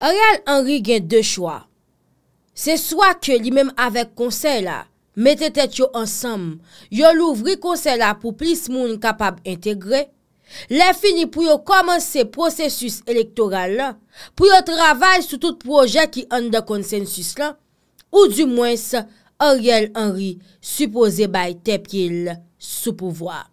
Ariel Henry gen de chwa. Se swa ke li menm avek konsey la, mette tet yo ansam, yo louvri konsey la pou plis moun kapab integre, le fini pou yo komanse prosesus elektoral la, pou yo travay sou tout proje ki an de konsensus la, ou du mwens, Ariel Henry, supose bay tepil sou pouvoar.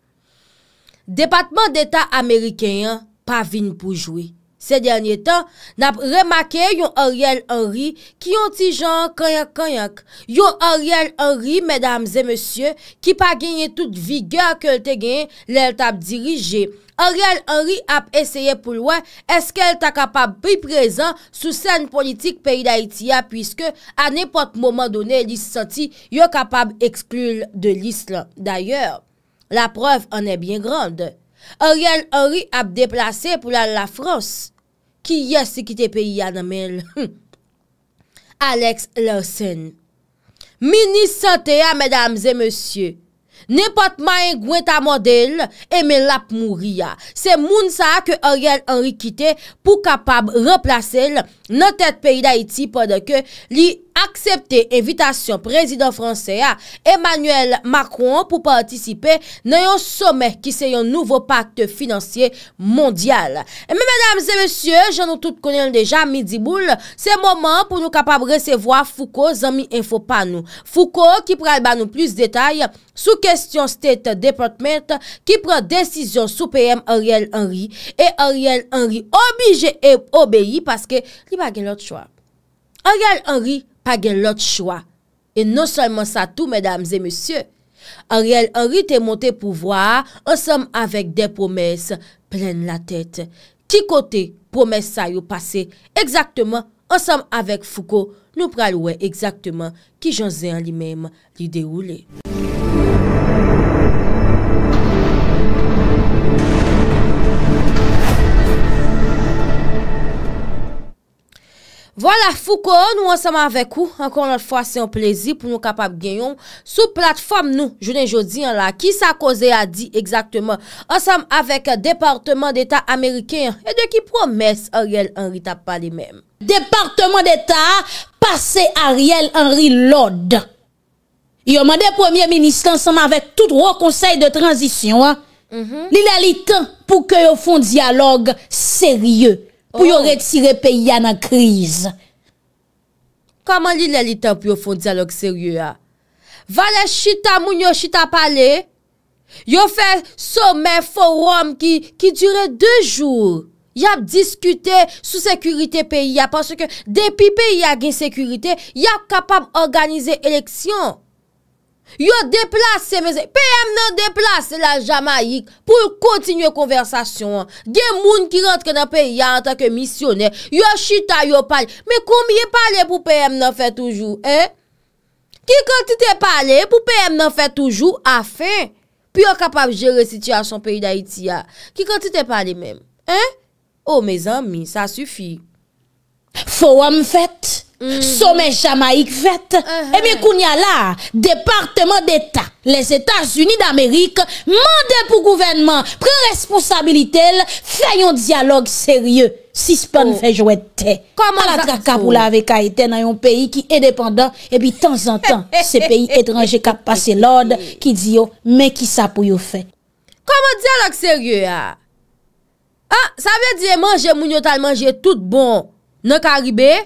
Depatman deta Amerikenyan pa vin pou jwi. Se dernye tan, nap remake yon Ariel Henry ki yon ti jan kanyak kanyak. Yon Ariel Henry, medam zè monsye, ki pa genye tout vigor ke lte genye lel tap dirije. Ariel Henry ap esye pou lwen eske lta kapab bi prezan sou sen politik peyi da itiya pwiske an epot moman donen lis sati yon kapab eksklul de lis lan. Dayer, la prev an e bien grande. Ariel Henry ap deplase pou lal la Frans. Ki yese ki te peyi anamel. Hmm. Alex Larson. Mini sante a, medamze, monsye. Nepot main gwen ta model, eme lap mouri a. Se moun sa ke oryel anri kite, pou kapab replase l, nan tet peyi da iti, podo ke li yon aksepte evitasyon prezident franse a Emmanuel Macron pou patisipe nan yon somer ki se yon nouvo pakt finansye mondyal. Eme, mèdames et mèsyè, jen nou tout konen deja midi boule, se mouman pou nou kapab resevoa Foucault zanmi info panou. Foucault ki pral banou plus detay sou kestyon State Department ki pran desisyon sou PM Ariel Henry e Ariel Henry obije e obeyi paske li bagen lot chwa. Ariel Henry, pa gen lot chwa. E non solman sa tou, mesdames et messieurs, en riel, en rite monté pou vwa, en som avèk de promèse, plène la tèt. Ti kote, promèse sa yo passe, egzaktman, en som avèk fouko, nou pral wè egzaktman, ki janzè an li mèm, li deroulè. Voilà Foucault, nou anseman avèk ou, ankon lòt fwa se yon plezi pou nou kapab genyon, sou platform nou, jounen jodi an la, ki sa koze a di egzakteman, anseman avèk Departement d'Etat Amerikè, edè ki promèse Ariel Henry Tapa li mèm. Departement d'Etat, passe Ariel Henry Lode. Yon man de Premier Ministre anseman avèk tout ro konsey de transisyon, li lè mm-hmm. li tan pou kè yo fon dialog seryeu. pou yon oh. retire peyi anan kriz. Kaman li lè li tap yo fon dialog seryou a? Vale chita moun yo chita pale, yo fè somè forum ki dure de joun. Yap diskute sou sekurite peyi a, panso ke depi peyi a gen sekurite, yap kapab organize eleksyon. Yo deplase, PM nan deplase la Jamaik pou yon kontinye konversasyon. Gen moun ki rentre nan periya an tanke misyoner. Yo chita, yo pali. Me koum ye pali pou PM nan fè toujou, eh? Ki kon ti te pali pou PM nan fè toujou a fe, pi yo kapab jere situasyon periya Daitya. Ki kon ti te pali oh, mem, eh? O, me zanmi, sa sufi. Fou am fèt. Somen jamaik fèt E mi koun ya la Departement d'Etat Les Etats-Unis d'Amérique Mandè pou gouvernement Pre-responsabilitel Fè yon diyalog seryè Si spon fè jwè te A la tra kapou la oh. ve kaitè Nan yon peyi ki edependant E bi tan zan tan Se peyi etranje kap pase lòd Ki diyo oh, Mè ki sa pou yon fè Koman diyalog seryè ya Ha, sa vè diye manje moun yo tal ah? ah, manje Tout bon Non karibè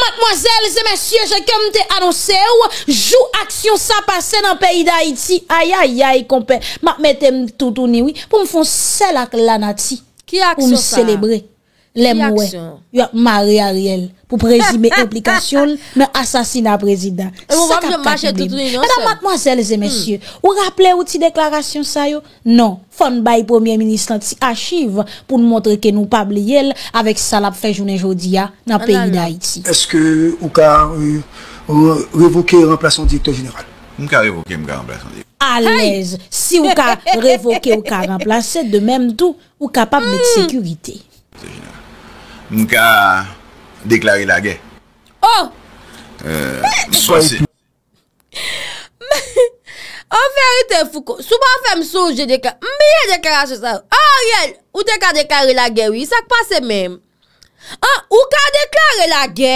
Mademoiselles et messieurs, je comme annoncer annoncé, joue action ça passe dans le pays d'Haïti. Aïe, aïe, aïe, compère. Ma mette tout oui, pour me faire celle avec la nati. Pour me célébrer les mouais. Il a Marie Ariel pour présumer implication dans assassinat président. Mesdames, mademoiselles et hmm. messieurs, vous rappelez ou déclaration ça yo? Non. Fon bay premier ministre anti archive pour nous montrer que nous pas oublier avec ça l'a fait journée aujourd'hui dans le ah, pays d'Haïti. Est-ce que ou ka euh, révoquer remplaçant directeur général? Je vais révoquer général à l'aise. Si vous pouvez révoquer ou remplacer, de même tout, vous capable de hmm. sécurité. mou ka deklare la gè. Oh! Eee, swase. Me, en ferite fouko, sou pa fèm souje deklar, mbiye deklar se sa ou. Oh, yel, ou te ka deklare la gè, wii, sak pa se mèm. Ou ka deklare la gè,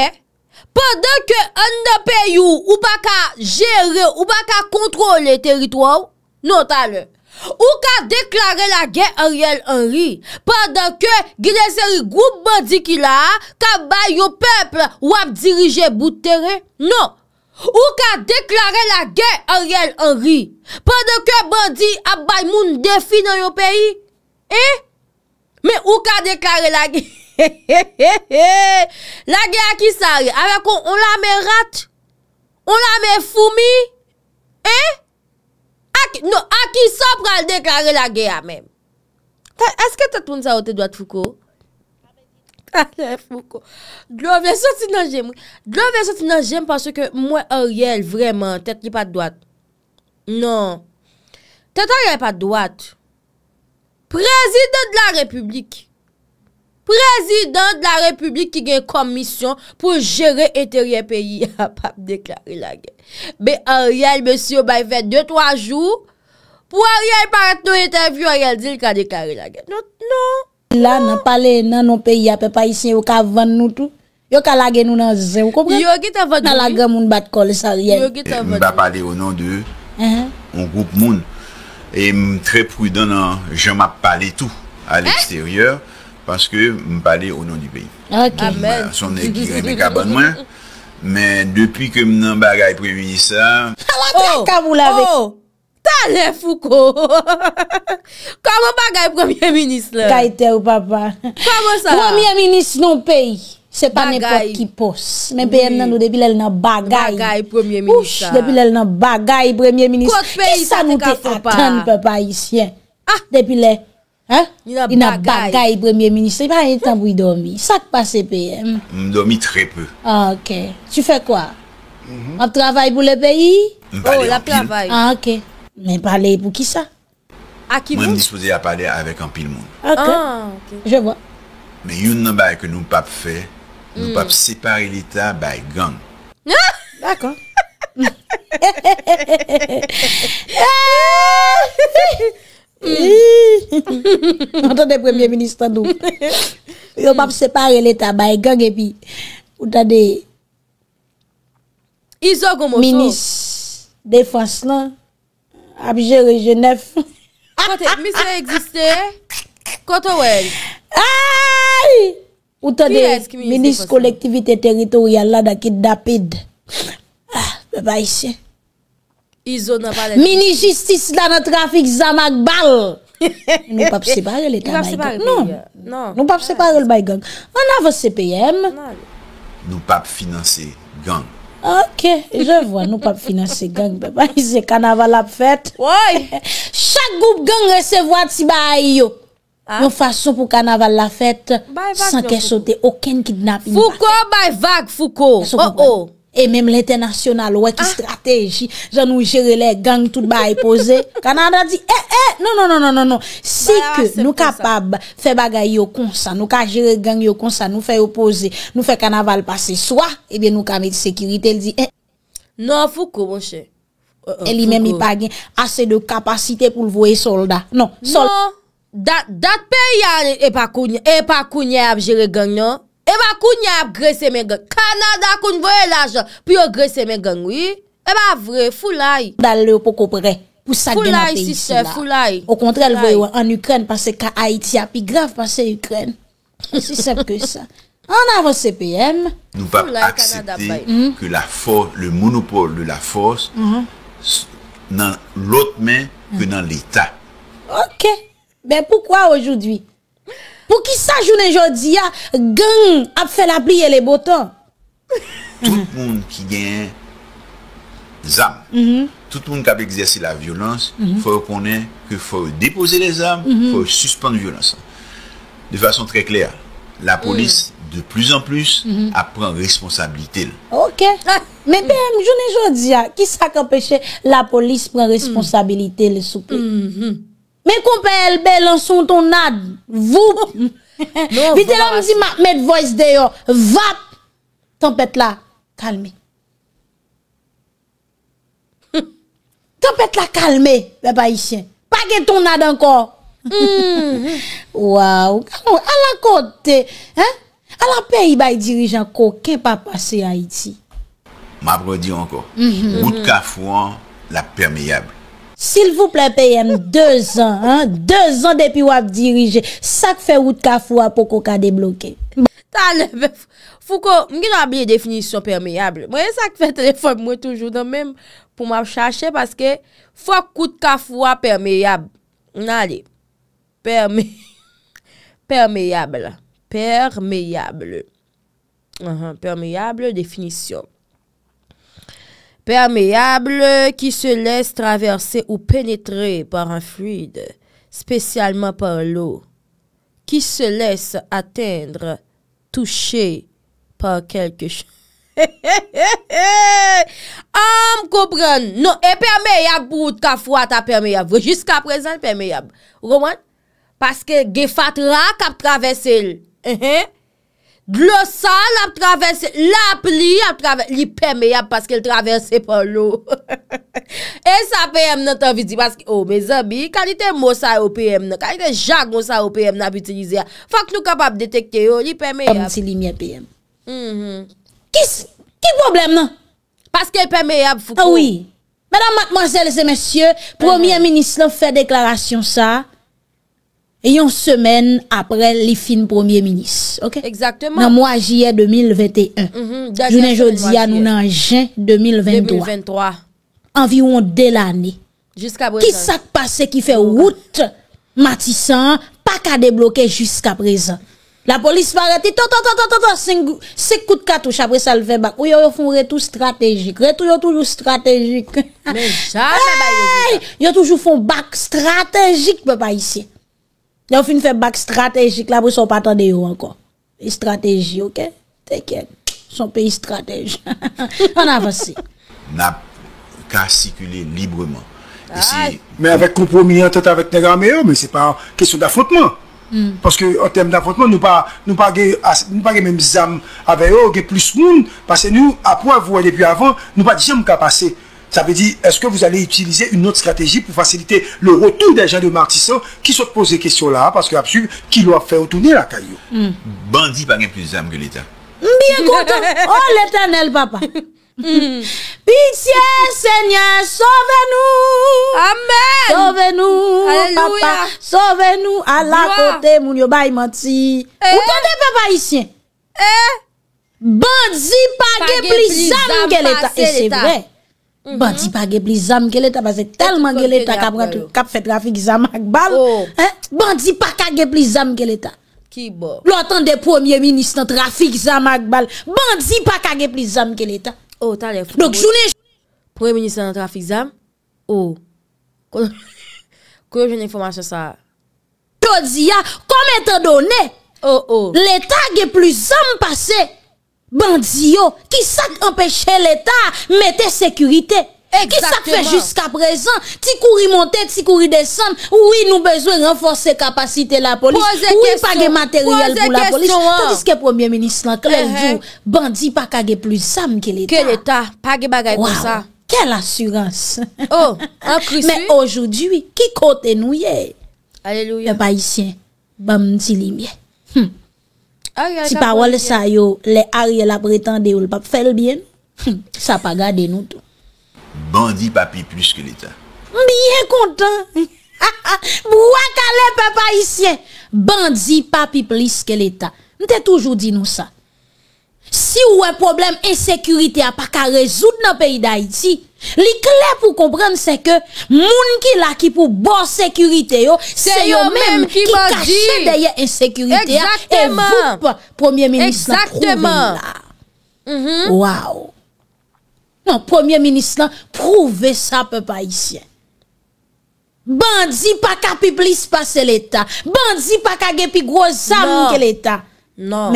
poden ke enda peyou ou pa ka jere, ou pa ka kontrole teritwou, nou ta lè. Ou ka deklare la gen Ariel Henry pandan ke gine seri goup bandi ki la ka bay yo peple wap dirije bout teren? Non! Ou ka deklare la gen Ariel Henry pandan ke bandi ap bay moun defi nan yo peyi? Eh? Me ou ka deklare la gen? He he he he! La gen a ki sarie, a lakon, on la me rat on la me fumi Eh? Eh? Nou a ki sa pral dekare la ge a men Eske tete moun sa ote doat fuko? Ate fuko Glove yon soti nan jem Glove yon soti nan jem Paso ke mwen oriel Vreman tete li pat doat Non Tete a rey pat doat Prezident la republik Prezident de la republik ki gen komisyon pou jere eteryen peyi ap ah, ap deklari la gen. Be en riyal monsi yo bay fè 2-3 jou pou en riyal part nou eteryon en riyal dil ka deklari la gen. Non, non, non. La nan pale nan nou peyi ap pe pa yise yo ka van nou tou. Yo ka lage nou nan zè, yo kompre. Yo ki te vodou. Nan lage moun bat kolè sa riyal. Yo ki te vodou. Mba pale o nan de, moun group moun. E mtre prudan nan jem ap pale tou al eksteryer. Panske m pali o nou di peyi. Ok. Son ek ki remeka ban mwen. Men depi ke m nan bagay preminisa. Ha wak te kamou la vek. Ho, ho, ta le fuko. Kwa m bagay preminis la. Kaj te ou papa. Kwa non m sa? Preminis nou peyi. Se pa nepo ki pos. Men peyen nan nou depi lel nan bagay. Bagay preminisa. Oush, depi lel nan bagay preminis. Kwa te peyi sa te ka fapa. E sa nou te atan pepa isye. Ha, depi lel. Yon ap bagay Yon ap bagay premier ministri Mwen a yon tambou yon domi Mwen domi trepe Tu fe kwa? Mwen mhm. travay pou le peyi? Mwen pale pou kisa? Mwen dispouze a pale avek an pil moun Ok, je vwa Men yon nan bay ke nou pap fe Nou hmm. pap separe l'eta bay gang D'akon He he he he he He he he he Mwantan de Premier Ministre Yon pap separe leta Baygang epi Mwantan de Minis De France Abjere Genève Mwantan de Minis kolektivite teritorial Dapid Mwantan ah, de Minijistis danan trafik zamak bal Nou pap separele ta bay gang Nou pap separele bay gang An avan CPM Nou pap finanse gang Ok, je vwa nou pap finanse gang Beba, isye kanaval ap fet Woy Chak goup gang resevo ati bay yo ah. Yo fason pou kanaval ap fet Sanke sote, oken kidnap Fouko bay vag Fouko Oh oh E menm l'internasyonal, wè ki ah. strateji, jan nou jere lè, gang tout ba e pose. Kanada di, e, e, non, non, non, non, non, si ke nou kapab fè bagay yo konsa, nou ka jere gang yo konsa, nou fè yo pose, nou fè kanaval pase, swa, e eh bè nou ka meti sekiritè, el di, e. Non, foukou, monshe. El li menm ipagyen, ase de kapasite pou l'vouye solda. Non, non, dat pe ya epakounye, epakounye ap jere gang yo. Non. E ba koun y ap gre semen gen. Kanada koun vwe la jan. Pi yo gre semen gen wye. E ba vwe fulay. Dal le yo pou kopere. Fulay si se, fulay. Au kontrel vwe yo an Ukren pase ka Haitia. Pi grav pase Ukren. Si sep ke sa. An avan CPM. Nou va aksepte ke hmm? la fos, le monopole de la fos. Nan lot men ke nan l'Etat. Ok. Ben poukwa oujou di? Mwen. Pou ki sa jounen jodia, gen ap fè la pliye le botan? Tout moun ki gen zan. Tout moun ki ap egzersi la violans, fè ou konen ki fè ou depose le zan, fè ou suspande violans. De fason trè kler, la polis de plus an plus ap pren responsabilite le. Ok, men tem jounen jodia, ki sa kapèche la polis pren responsabilite le souple? Mh mh mh. Men kompe elbe lanson ton nad. Vou. Non, Vite la msi ma met voys deyo. Vap. Tempet la kalme. Tempet la kalme. Ve pa isyen. Pake ton nad anko. Waw. A la kote. A la pe yi bay dirijan ko. Ke pa pase a iti. Ma bro di anko. Boutka fuan la permeyable. Sil vou ple peyem, 2 an, 2 an depi wap dirije, sak fe wout ka fwa pou koka deblokè. Tane, fwoko, mgin wap biye definisyon permeyable. Mwen sak fe telefon mwen toujou dan men pou mwap chache, paske fwa kout ka fwa permeyable. Nade, permeyable, permeyable, uh-huh, permeyable definisyon. Permeyable ki se les traverse ou penetre par an fluide, spesyalman par l'o, ki se les atendre touche par kelke chan. He he he he he! Am koubran! Non, e permeyabou ka fwa ta permeyabou, jiska prezen permeyabou. Ou goman? Paske ge fatra kap travesel. He he he! Glosal ap travese, lap li ap travese, li peme yap paske l travese pa l ou. E sa peme nan tanvi di paske, o oh, me zabi, kanite monsa o peme nan, kanite jan monsa o peme nan ap itinize a, fak lou kapap detekte yo, li peme yap. Om ti li mye peme. Mhm. Ki problem nan? Paske l peme yap fukou. A ah oui, menan matmanjel se mesye, mhm. promyen minis nan fè deklarasyon sa, et une semaine après les fins premier ministre. OK? Exactement. Dans mois juillet 2021. Mhm. Je jeudi à nous en juin 2023. 2023. Environ dès l'année. Jusqu'à présent. Qui s'est passé qui fait route Matissan pas qu'à débloquer jusqu'à présent. La police va arrêter. tant. c'est coup de cartouche après ça le fait bac. Oui, ils font retour stratégique. Retour, toujours stratégique. Mais jamais, hey! Ils toujours font bac stratégique, papa, ici. Yon fin fè bak stratejik la pou e son patan de yo ankon. E stratejik, ok? Teken. Son pey stratejik. An avansi. N ap ka sikule libreman. Me avèk kompromis an tèt avèk negan me yo, me se pa kèsyon da fotman. Paske an teme da fotman, nou pa ge mèm zam ave yo, ge plus moun, pase nou apwa vwele bi avan, nou pa dijam ka pase. Ça veut dire, est-ce que vous allez utiliser une autre stratégie pour faciliter le retour des gens de Martissant qui se posent des questions-là parce que absolument, qui doit faire retourner la caillou hmm. Bandit pas plus d'âme que l'État. Bien content. Oh, l'éternel papa. Hmm. Pitié, Seigneur, sauve-nous. Amen. Sauve-nous, papa. Sauve-nous. À la côté, mon yo bay menti. Eh. Ou papa ici? Eh. par pas plus que l'État. Et c'est vrai. Mhm. Bandi pa plus plus zam gele ta pase que gele ta kap, kap fait trafik zam ak bal. Oh. Hein? Bandi pa ka ge pli zam gele ta. Ki bo. L'otan de premier ministre trafic zam ak bal. Bandi pa ka plus plus zam que l'État. Oh, t'as les Donc Premier ministre trafic zam. Oh. Quoi j'ai une information ça di ya, kom donné. comme Oh, oh. l'État ge plus zam passé. Bandi yo, ki sak empèche l'Etat Mète sekurite Ki sak fè jusqu'a prezen Ti kouri monte, ti kouri desan Ou yi nou bezwe renforse kapasite la polis Ou yi page materyel pou la polis Kandiske Premier Ministre lank lèl eh, eh. jou Bandi pa kage plus sam ke l'Etat Ke l'Etat, page bagay pou sa Waw, kel asurans Oh, an krisu Mè oujou diwi, ki kote nou ye Aleluya Mè bayisyen, bam nti li mè Hmm Si pa wale sa yo, le ari la pretende ou le pap fel bien, sa hmm, pa gade nou tou. Bandi papi plus ke l'Etat. Mbiye kontan. Mbwa ka le papa isyen. Bandi papi plus ke l'Etat. Mbiye toujou di nou sa. Si ou un problème insécurité a pas qu'à résoudre dans le pays d'Haïti, li clé pour comprendre c'est que moun qui là qui pour bonne sécurité c'est eux même qui, caché cachent derrière insécurité et vous premier ministre exactement mm -hmm. Wow. Non, premier ministre prouvez ça peuple haïtien. Bandi pas qu'à plus passer l'état. Bandi pas qu'à plus gros âme que l'état. Non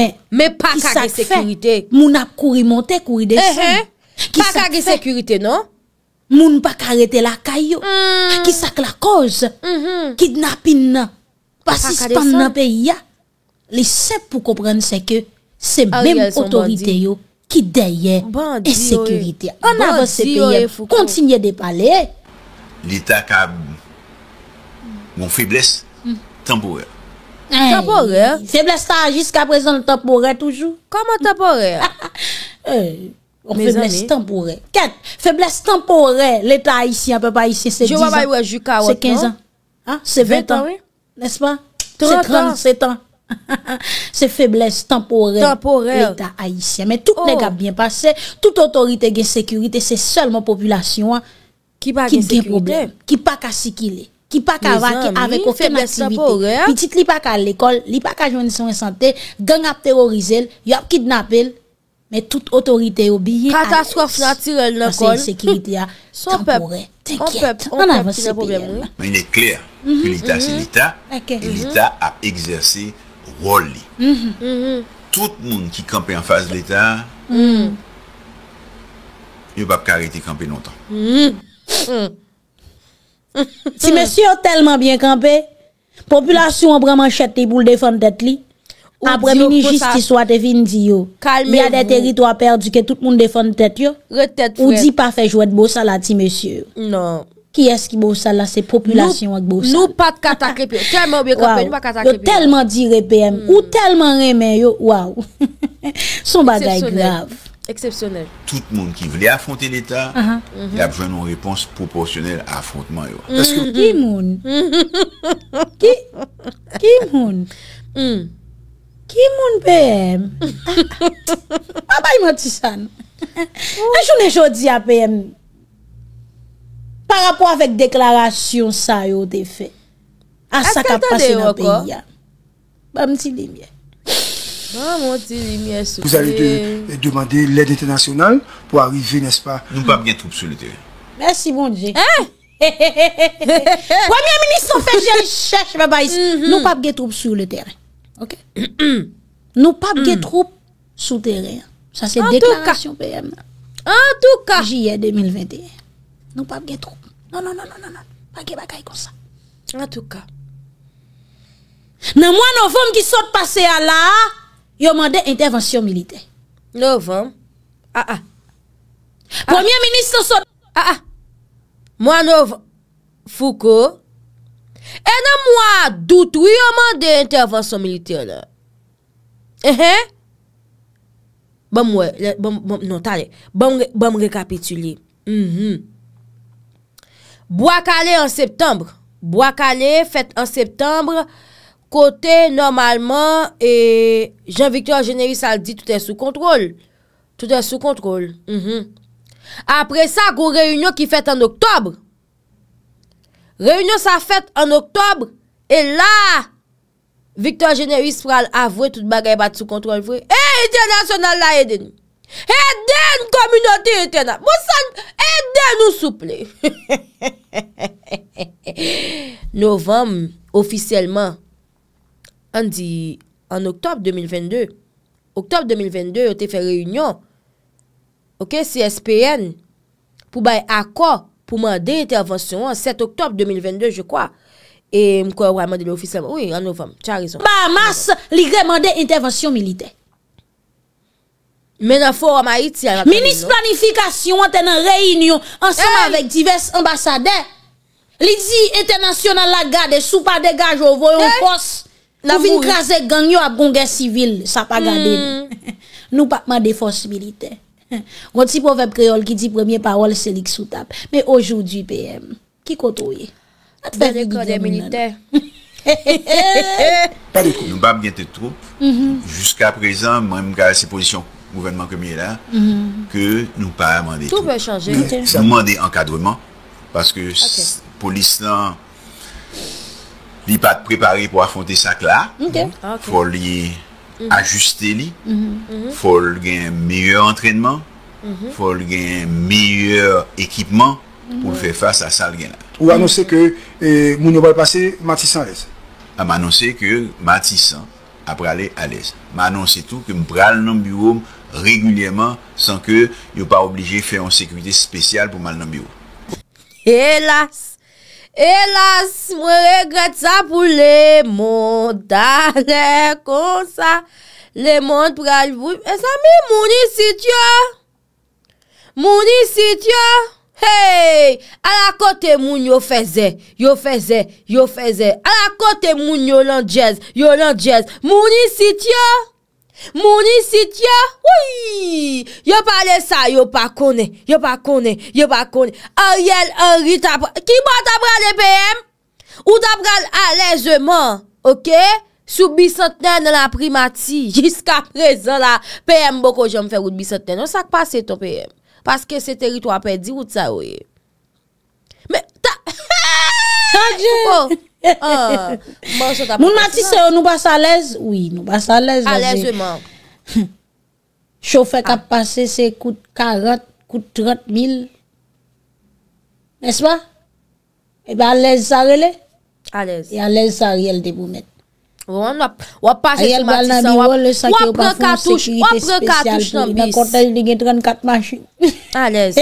Moun ap kouri monte kouri desi Pakage sekurite non Moun pakarete la kayo Aki sak la koz Kidnapin Pasispan na pe ya Li sep pou kopren seke Se bem otorite yo Ki deye E sekurite Kontinye de pale Li takab Gon fibles hmm. Tempou ya Feblesse ta jiska prezen le temporel toujou Kama temporel Feblesse temporel Feblesse temporel L'Etat Haitien pe pa Haitien se 10 an Se 15 an Se 20 an Se 37 an Se feblesse temporel L'Etat Haitien Tout autorite gen sekurite Se sol ma populasyon Ki pa gen sekurite Ki pa kasi ki le Ki pa ka vaki avèk okèm aktivite. Pitit li pa ka l'ekol, li pa ka jounison e santè, gen ap terorizèl, yon ap kidnapèl, mè tout otorite yo biye adès. Kata swaf la tirel l'ekol. On sè yon sekiritè ya. Son pep, son pep, son pep tirel l'ekol. Mè yon e kler, ki l'ita se l'ita, e l'ita ap egzersè rolle. Tout moun ki kampe an fase l'ita, yon pa pa kare te kampe nou tan. Ti monsi yo telman bien kampe Populasyon wapreman chete Te boule defon tet li Apremini jistis wate vin di yo Mi ade teri to apèr duke Tout moun defon tet yo Ou di pafej wèd bousala ti monsi Ki eski bousala se populasyon wak bousala Nou pat katakrip yo Telman bien kampe nou pat katakrip yo Yo telman di repem ou hmm. telman remen yo Wow Son bagay grav Eksepsyonel. Tout moun ki vle afronte l'Etat, y apjou nan repons proporsyonel afrontman yo. Ki mm-hmm. moun? Ki moun? Ki mm. moun PM? Pa bay mati san? Anjou ne jodi a PM? Par apwa vek deklarasyon sa yo de fe? A sa kap pase nan PM? Ba mti li mye? Vous allez demander l'aide internationale pour arriver, n'est-ce pas Nous pas bien troupes sur le terrain. Merci, mon Dieu. Hein? Premier ministre, fait, je cherche, papa, mm-hmm. Nous pas de troupes sur le terrain. Ok? Nous pas de mm. troupes sur le terrain. Ça, c'est déclaration PM. En tout cas. Juillet 2021. Nous pas de troupes. Non, non, non, non, non, non. Pas de bagaille comme ça. En tout cas. Non, moi, novembre qui sort passé à à la, Yo mande intervensyon milite. Nou vèm. A ah, a. Ah. Ah. Premier ministre son. A a. Mwa nou foukou. E nan mwa doutou yo mande intervensyon milite la. E eh, he. Eh. Bon, bèm bon, wè. Bèm, bon, non tale. Bèm, bèm rekapitulé. Mh mh. Boakale an septembre. Boakale fèt an septembre. Mwa. Kote normalman, e, Jean-Victor Généry sa l di, tout est sous contrôle. Tout est sous contrôle. Mm-hmm. Apre sa, kou reyounyo ki fète en oktober, reyounyo sa fète en oktober, et la, Victor Généry sa fète en oktober, tout bagay bat sous contrôle. Hé, eh, international la, hé denou. Hé denou, kominoti, hé bon, denou. Mousan, hé denou souple. Novem, ofisèlement, an di, an oktob 2022, oktob 2022, yo te fe reyunyon, ok, si SPN, pou bay akwa, pou mande intervensyon an 7 oktob 2022, je kwa, e mkwa wè mande lè ofisyon, oui, an novem, chan rizon. Ba, mas, li gè mande intervensyon milite. Men a fò wè ma iti an akwa. Minis planifikasyon, an tenen reyunyon, ansèm avèk divers ambasade, li di, internasyonan la gade, sou pa degaj ou voyon pos, Nou vin krasèk ganyo ap gongè sivil Sa pa gade hmm. Nou pa mwade fos milite Gwoti pou vep kreol ki di premier parol Se lik soutap Me ojou di PM Ki kotoye Ate veri kode milite Nou pa mwade troupe Juska prezan mwen mwade se posisyon Mwenman komilè Ke nou pa mwade troupe Nou mwade ankadreman Paske polis lan li pat prepare pou a fonte sak la, bon, fol li mhm. ajuste li, mhm. Mhm. fol gen meyur entrenman, fol gen meyur ekipman, pou l fe fasa sal gen la. Ou anonsè ke eh, moun yo bal pase matisan les? A manonsè ke matisan, ap prale ales. Manonsè tou ke m pral nan biwom regulyeman, san ke yo pa oblije fe yon sekwite spesyal pou mal nan biwom. Elas! Elas mwen regret sa pou le moun dalè kon sa. Le moun pou gajvou. E sa mi mouni sit yo? Mouni sit yo? Hey! A la kote moun yo feze. Yo feze. Yo feze. A la kote moun yo lanjez. Yo lanjez. Mouni sit yo? Mouni sit ya, woui, yo pale sa, yo pa kone, yo pa kone, yo pa kone, a yel, a yel, ki pa ta pral e PM, ou ta pral alejeman, ok, sou bisotnen la primati, jiska prezon la PM bokou jom fè wout bisotnen, ou non, sak pase ton PM, paske se terit wapè di wout sa wè. Me, ta, heee, koukou. Ah, bon, Moun Matisse yo nou bas a ah. lez eh non, Oui nou bas a lez Chofek ap pase se koute karat Koute rat mil Neswa Ebe a lez sa rele E a lez sa riel debou met Wap pase sou Matisse Wap re katouche Wap re katouche Wap re katouche A lez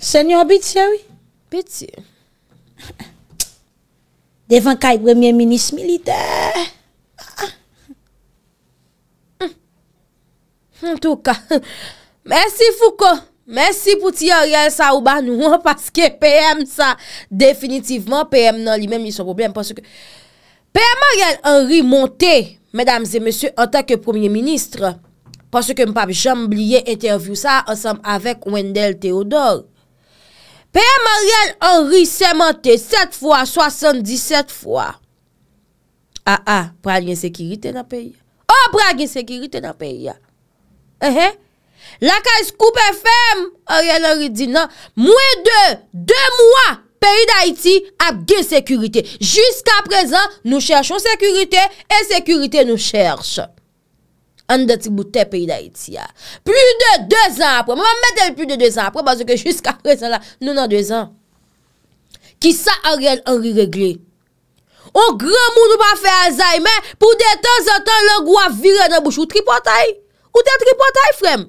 Senyo abit se wè Peti, devan kaj premier minis milite. En touka, mersi fouko, mersi pou ti oryel sa ouba nou an, paske PM sa, definitivman PM nan li men mi son problem, paske PM oryel an ri monte, medams e monsi, an tak premier ministre, paske m pap Jean Blier interview sa ansam avèk Wendel Theodore, PM ah, ah, oh, eh, eh. Ariel Henry semente 7 fwa, 77 fwa. A a, pral gen sekirite nan peyi. O pral gen sekirite nan peyi ya. E he? La ka eskoupe Fem, Ariel Henry di nan, mwen de 2 mwa, peyi d'Haïti ap gen sekirite. Jiska prezan nou chèchon sekirite, e sekirite nou chèchon. an de tri boutè peyi da iti ya. Plu de 2 an apre, mwen mette plu de 2 an apre, bazo ke jiska apre se la, nou nan 2 an, ki sa Ariel Henry regle. Ou gran moun ou pa fe alzay men, pou de tan zan tan, lò gwa vire nan bouchou tri potay, ou de tri potay frem.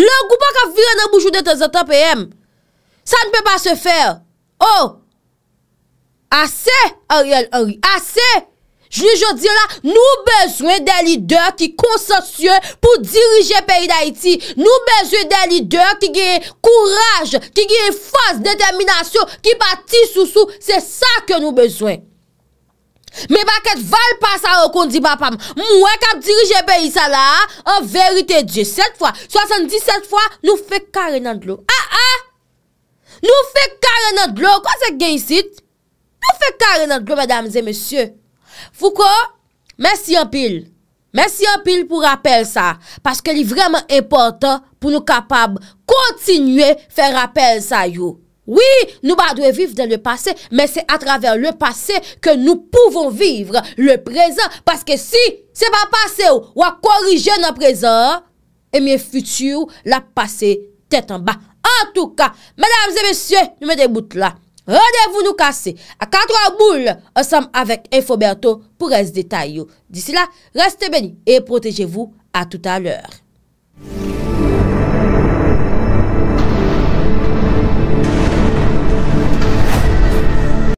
Lò gwa pa vire nan bouchou de tan zan tan peyem, sa npe pa se fer. Ou, oh! ase Ariel Henry, ase, Je ne jodi la, nou bezwen de lider ki konsosye pou dirije peyi da iti. Nou bezwen de lider ki gye kouraj, ki gye fos determinasyon, ki bati sou sou. Se sa ke nou bezwen. Me baket val pa sa wakon di bapam. Mwen kap dirije peyi sa la, an verite di. Sete fwa, 77 fwa, nou fe karenan dlo. Ha ha! Nou fe karenan dlo. Kwa se gen yisit? Nou fe karenan dlo, madame ze, mesye. Fouko, mèsi yon pil, mèsi yon pil pou rappel sa, paske li vreman important pou nou kapab kontinye fè rappel sa yo. Oui, nou ba dwe viv den le pase, mèsi a traver le pase ke nou pouvon viv le prezant, paske si se pa pase yo, wak korije nan prezant, e eh miye futu yo la pase tèt an ba. An tou ka, mèdames et mèsyè, nou mède bout la. Renevou nou kase, akatro a boule, osam avek info berto pou res detay yo. Disi la, reste beni e proteje vou a tout a lor.